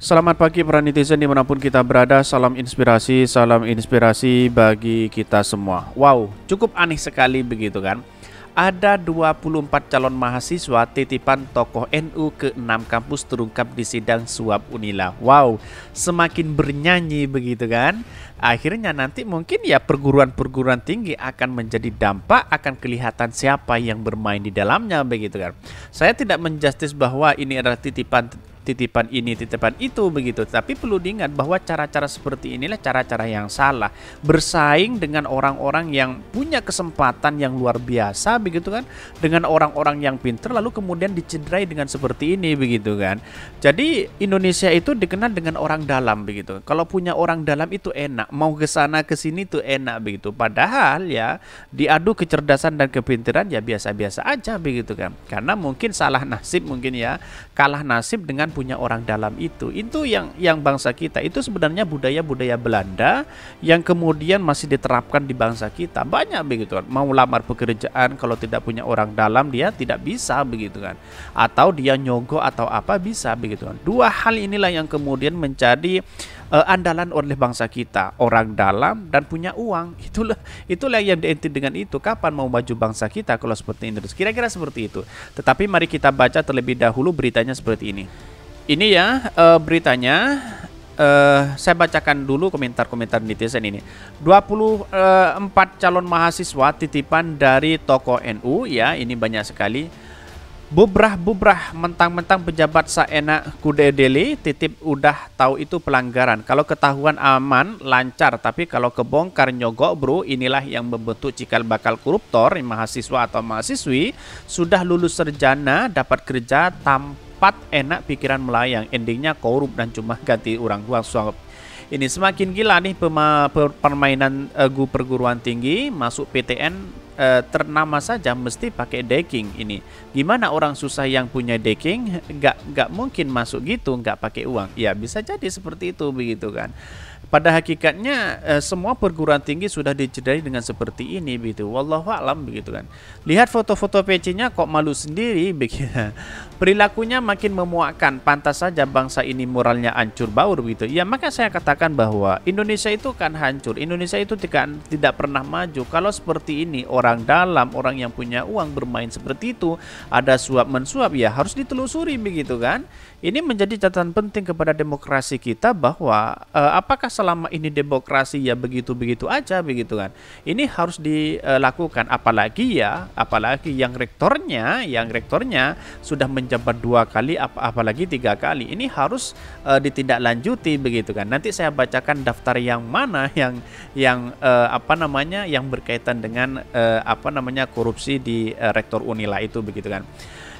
Selamat pagi para netizen dimanapun kita berada Salam inspirasi, salam inspirasi bagi kita semua Wow, cukup aneh sekali begitu kan Ada 24 calon mahasiswa titipan tokoh NU ke 6 kampus terungkap di sidang suap Unila Wow, semakin bernyanyi begitu kan Akhirnya nanti mungkin ya perguruan-perguruan tinggi akan menjadi dampak akan kelihatan siapa yang bermain di dalamnya begitu kan. Saya tidak menjustis bahwa ini adalah titipan titipan ini, titipan itu begitu. Tapi perlu diingat bahwa cara-cara seperti inilah cara-cara yang salah. Bersaing dengan orang-orang yang punya kesempatan yang luar biasa begitu kan, dengan orang-orang yang pinter lalu kemudian dicederai dengan seperti ini begitu kan. Jadi Indonesia itu dikenal dengan orang dalam begitu. Kalau punya orang dalam itu enak, mau ke sana ke sini itu enak begitu. Padahal ya diadu kecerdasan dan kepintiran ya biasa-biasa aja begitu kan. Karena mungkin salah nasib mungkin ya, kalah nasib dengan punya orang dalam itu itu yang yang bangsa kita itu sebenarnya budaya-budaya Belanda yang kemudian masih diterapkan di bangsa kita banyak begitu kan mau lamar pekerjaan kalau tidak punya orang dalam dia tidak bisa begitu kan atau dia nyogo atau apa bisa begitu kan dua hal inilah yang kemudian menjadi uh, andalan oleh bangsa kita orang dalam dan punya uang itulah itulah yang diinti dengan itu kapan mau maju bangsa kita kalau seperti terus kira-kira seperti itu tetapi mari kita baca terlebih dahulu beritanya seperti ini ini ya uh, beritanya. Uh, saya bacakan dulu komentar-komentar netizen ini. 24 eh, calon mahasiswa titipan dari toko NU ya, ini banyak sekali. Bubrah-bubrah mentang-mentang pejabat seenak kude deli titip udah tahu itu pelanggaran. Kalau ketahuan aman, lancar. Tapi kalau kebongkar nyogok bro, inilah yang membentuk cikal bakal koruptor, mahasiswa atau mahasiswi, sudah lulus serjana, dapat kerja tam cepat, enak, pikiran melayang. Endingnya korup dan cuma ganti orang tua suap. Ini semakin gila nih permainan uh, perguruan tinggi masuk PTN Eh, ternama saja mesti pakai decking ini. Gimana orang susah yang punya decking nggak nggak mungkin masuk gitu nggak pakai uang? Ya bisa jadi seperti itu begitu kan. Pada hakikatnya eh, semua perguruan tinggi sudah dicederai dengan seperti ini begitu. Wallahu alam begitu kan. Lihat foto-foto PC-nya kok malu sendiri begitu. Perilakunya makin memuakkan. Pantas saja bangsa ini moralnya hancur baur begitu. Ya maka saya katakan bahwa Indonesia itu kan hancur. Indonesia itu tidak tidak pernah maju kalau seperti ini orang orang dalam, orang yang punya uang bermain seperti itu, ada suap mensuap ya harus ditelusuri begitu kan. Ini menjadi catatan penting kepada demokrasi kita bahwa eh, apakah selama ini demokrasi ya begitu-begitu aja begitu kan. Ini harus dilakukan apalagi ya, apalagi yang rektornya, yang rektornya sudah menjabat dua kali ap apalagi tiga kali. Ini harus eh, ditindaklanjuti begitu kan. Nanti saya bacakan daftar yang mana yang yang eh, apa namanya yang berkaitan dengan eh, Eh, apa namanya korupsi di eh, rektor Unila itu begitu kan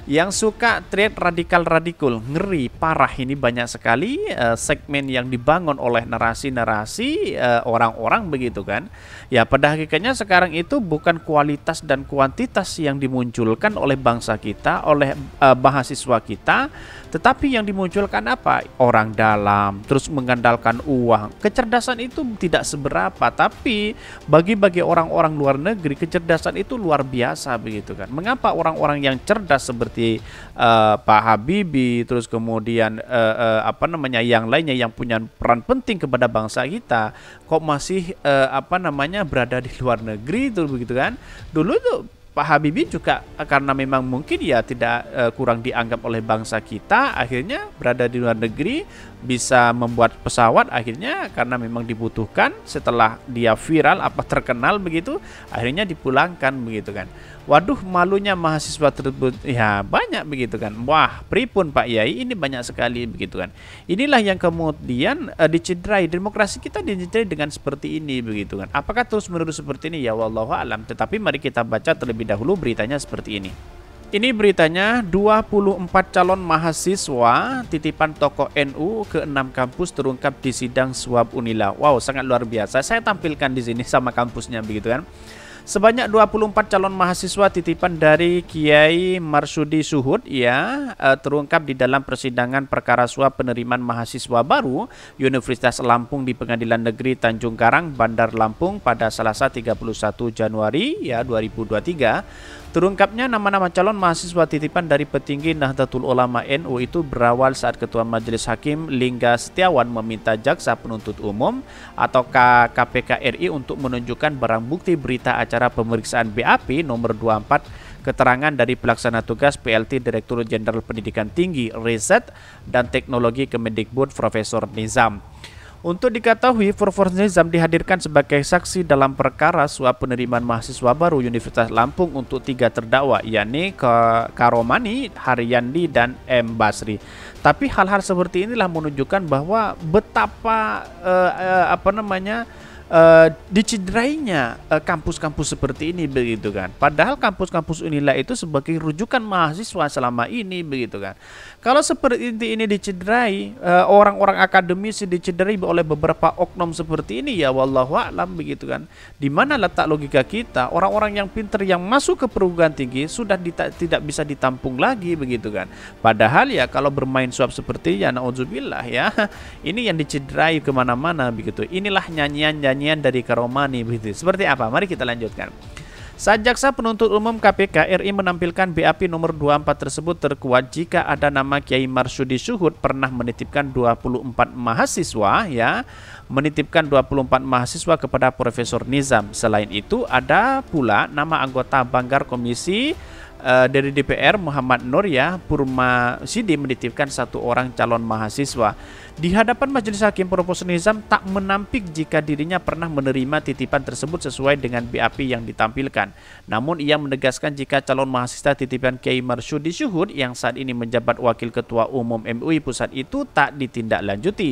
yang suka trade radikal-radikul. Ngeri, parah ini banyak sekali uh, segmen yang dibangun oleh narasi-narasi uh, orang-orang begitu kan. Ya pada hakikatnya sekarang itu bukan kualitas dan kuantitas yang dimunculkan oleh bangsa kita, oleh uh, mahasiswa kita, tetapi yang dimunculkan apa? Orang dalam, terus mengandalkan uang. Kecerdasan itu tidak seberapa, tapi bagi-bagi orang-orang luar negeri kecerdasan itu luar biasa begitu kan. Mengapa orang-orang yang cerdas seperti seperti uh, Pak Habibie terus kemudian uh, uh, apa namanya yang lainnya yang punya peran penting kepada bangsa kita kok masih uh, apa namanya berada di luar negeri itu begitu kan dulu tuh Pak Habibie juga karena memang mungkin ya tidak uh, kurang dianggap oleh bangsa kita akhirnya berada di luar negeri bisa membuat pesawat akhirnya karena memang dibutuhkan setelah dia viral apa terkenal begitu akhirnya dipulangkan begitu kan waduh malunya mahasiswa tersebut ya banyak begitu kan wah pripun Pak Yai ini banyak sekali begitu kan inilah yang kemudian e, dicederai demokrasi kita dicederai dengan seperti ini begitu kan apakah terus menerus seperti ini ya wallahu alam tetapi mari kita baca terlebih dahulu beritanya seperti ini ini beritanya 24 calon mahasiswa titipan tokoh NU ke enam kampus terungkap di sidang suap Unila. Wow, sangat luar biasa. Saya tampilkan di sini sama kampusnya begitu kan. Sebanyak 24 calon mahasiswa titipan dari Kiai Marsudi Suhud ya eh, terungkap di dalam persidangan perkara suap penerimaan mahasiswa baru Universitas Lampung di Pengadilan Negeri Tanjung Karang, Bandar Lampung pada Selasa 31 Januari ya 2023. Terungkapnya nama-nama calon mahasiswa titipan dari petinggi Nahdlatul Ulama NU itu berawal saat Ketua Majelis Hakim Lingga Setiawan meminta Jaksa Penuntut Umum atau KPK RI untuk menunjukkan barang bukti berita acara pemeriksaan BAP nomor 24 keterangan dari pelaksana tugas PLT Direktur Jenderal Pendidikan Tinggi Riset dan Teknologi Kemendikbud Profesor Nizam. Untuk diketahui, Furfur Nizam dihadirkan sebagai saksi dalam perkara suap penerimaan mahasiswa baru Universitas Lampung untuk tiga terdakwa, yakni Karomani, Haryandi, dan M. Basri. Tapi hal-hal seperti inilah menunjukkan bahwa betapa eh, eh apa namanya Uh, kampus-kampus uh, seperti ini begitu kan. Padahal kampus-kampus Unila itu sebagai rujukan mahasiswa selama ini begitu kan. Kalau seperti ini dicederai eh, orang-orang akademisi dicederai oleh beberapa oknum seperti ini ya wallahu alam begitu kan. Di mana letak logika kita? Orang-orang yang pinter yang masuk ke perguruan tinggi sudah tidak bisa ditampung lagi begitu kan. Padahal ya kalau bermain suap seperti ya naudzubillah ya ini yang dicederai kemana-mana begitu. Inilah nyanyian-nyanyian nyanyian dari Karomani begitu. Seperti apa? Mari kita lanjutkan. Saat jaksa penuntut umum KPK RI menampilkan BAP nomor 24 tersebut terkuat jika ada nama Kiai Marsudi Syuhud pernah menitipkan 24 mahasiswa ya, menitipkan 24 mahasiswa kepada Profesor Nizam. Selain itu ada pula nama anggota Banggar Komisi Eh, dari DPR Muhammad Nur ya Purma Sidi menitipkan satu orang calon mahasiswa di hadapan Majelis Hakim Proposal Nizam tak menampik jika dirinya pernah menerima titipan tersebut sesuai dengan BAP yang ditampilkan. Namun ia menegaskan jika calon mahasiswa titipan Kiai Marsudi Syuhud yang saat ini menjabat Wakil Ketua Umum MUI Pusat itu tak ditindaklanjuti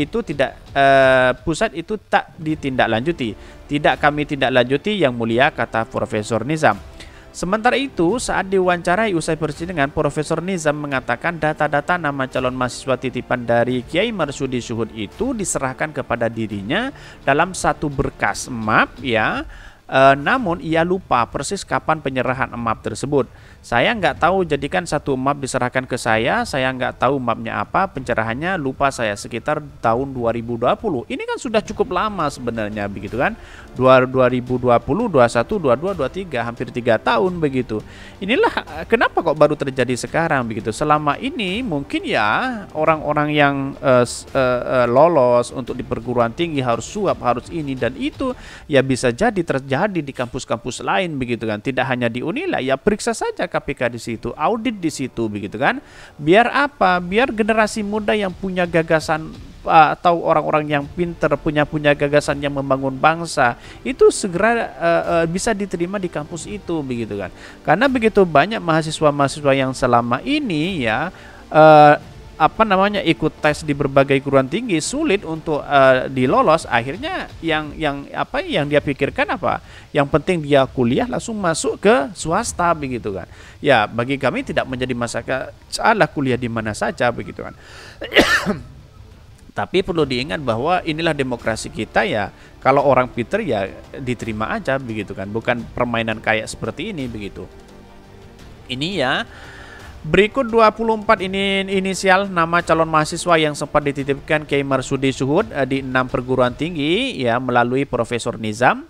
itu tidak eh, pusat itu tak ditindaklanjuti. Tidak kami tindak lanjuti yang mulia kata Profesor Nizam. Sementara itu, saat diwawancarai usai persidangan, Profesor Nizam mengatakan data-data nama calon mahasiswa titipan dari Kiai Marsudi Suhud itu diserahkan kepada dirinya dalam satu berkas map ya E, namun ia lupa persis kapan penyerahan map tersebut. Saya nggak tahu jadikan satu map diserahkan ke saya, saya nggak tahu mapnya apa, pencerahannya lupa saya sekitar tahun 2020. Ini kan sudah cukup lama sebenarnya begitu kan. 2020, 21, 22, 23, hampir tiga tahun begitu. Inilah eh, kenapa kok baru terjadi sekarang begitu. Selama ini mungkin ya orang-orang yang uh, uh, uh, lolos untuk di perguruan tinggi harus suap, harus ini dan itu ya bisa jadi terjadi terjadi di kampus-kampus lain begitu kan. Tidak hanya di Unila, ya periksa saja KPK di situ, audit di situ begitu kan. Biar apa? Biar generasi muda yang punya gagasan eh, atau orang-orang yang pinter punya punya gagasan yang membangun bangsa itu segera uh, uh, bisa diterima di kampus itu begitu kan karena begitu banyak mahasiswa-mahasiswa yang selama ini ya uh, apa namanya ikut tes di berbagai guruan tinggi sulit untuk uh, dilolos akhirnya yang yang apa yang dia pikirkan apa yang penting dia kuliah langsung masuk ke swasta begitu kan ya bagi kami tidak menjadi masalah kuliah di mana saja begitu kan tapi perlu diingat bahwa inilah demokrasi kita ya kalau orang Peter ya diterima aja begitu kan bukan permainan kayak seperti ini begitu ini ya Berikut 24 ini inisial nama calon mahasiswa yang sempat dititipkan ke Marsudi Suhud eh, di enam perguruan tinggi ya melalui Profesor Nizam.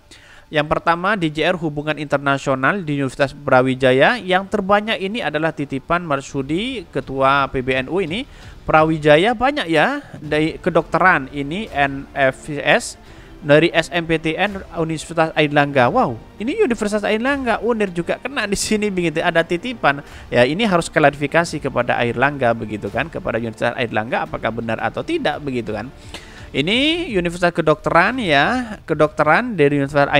Yang pertama di JR Hubungan Internasional di Universitas Brawijaya yang terbanyak ini adalah titipan Marsudi Ketua PBNU ini Brawijaya banyak ya dari kedokteran ini NFS dari SMPTN Universitas Airlangga. Wow, ini Universitas Airlangga, UNIR oh, juga kena di sini begitu. Ada titipan. Ya, ini harus klarifikasi kepada Airlangga begitu kan, kepada Universitas Airlangga apakah benar atau tidak begitu kan. Ini Universitas Kedokteran ya, kedokteran dari Universitas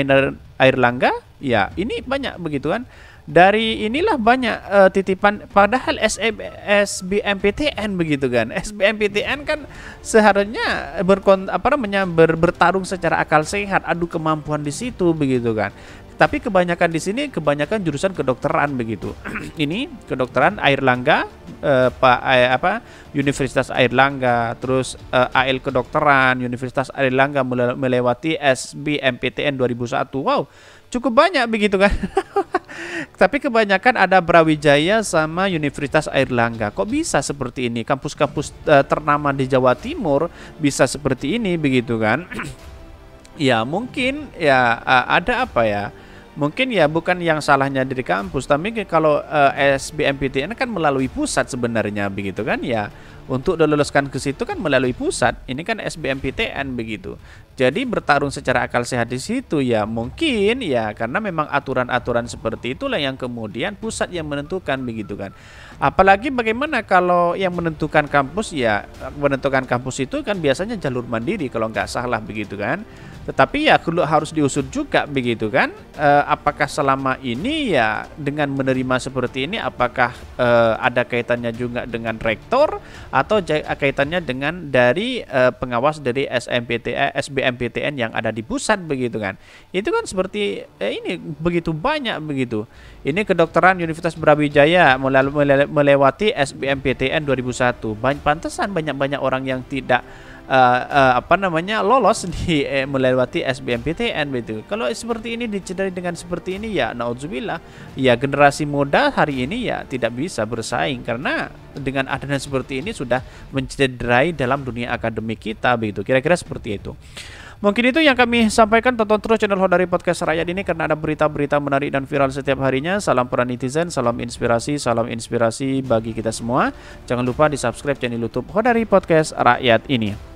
Airlangga. Ya, ini banyak begitu kan dari inilah banyak uh, titipan padahal SB, e SBMPTN begitu kan SBMPTN kan seharusnya berkon apa namanya ber, bertarung secara akal sehat adu kemampuan di situ begitu kan tapi kebanyakan di sini kebanyakan jurusan kedokteran begitu ini kedokteran Air Langga eh, Pak eh, apa Universitas Air Langga terus eh, AL kedokteran Universitas Air Langga melewati SBMPTN 2001 wow cukup banyak begitu kan Tapi kebanyakan ada Brawijaya sama Universitas Airlangga. Kok bisa seperti ini? Kampus-kampus uh, ternama di Jawa Timur bisa seperti ini begitu kan? ya mungkin ya uh, ada apa ya? mungkin ya bukan yang salahnya dari kampus tapi kalau uh, eh, SBMPTN kan melalui pusat sebenarnya begitu kan ya untuk diluluskan ke situ kan melalui pusat ini kan SBMPTN begitu jadi bertarung secara akal sehat di situ ya mungkin ya karena memang aturan-aturan seperti itulah yang kemudian pusat yang menentukan begitu kan apalagi bagaimana kalau yang menentukan kampus ya menentukan kampus itu kan biasanya jalur mandiri kalau nggak salah begitu kan tetapi ya harus diusut juga begitu kan? E, apakah selama ini ya dengan menerima seperti ini apakah e, ada kaitannya juga dengan rektor atau kaitannya dengan dari e, pengawas dari SMPT SBMPTN yang ada di pusat begitu kan? Itu kan seperti eh, ini begitu banyak begitu. Ini kedokteran Universitas Brawijaya melewati SBMPTN 2001. Banyak pantesan banyak-banyak orang yang tidak uh, apa namanya lolos di eh, melewati SBMPTN begitu Kalau seperti ini dicederai dengan seperti ini ya naudzubillah ya generasi muda hari ini ya tidak bisa bersaing karena dengan adanya seperti ini sudah mencederai dalam dunia akademik kita begitu. Kira-kira seperti itu. Mungkin itu yang kami sampaikan. Tonton terus channel dari Podcast Rakyat ini karena ada berita-berita menarik dan viral setiap harinya. Salam para netizen, salam inspirasi, salam inspirasi bagi kita semua. Jangan lupa di subscribe channel YouTube Hodari Podcast Rakyat ini.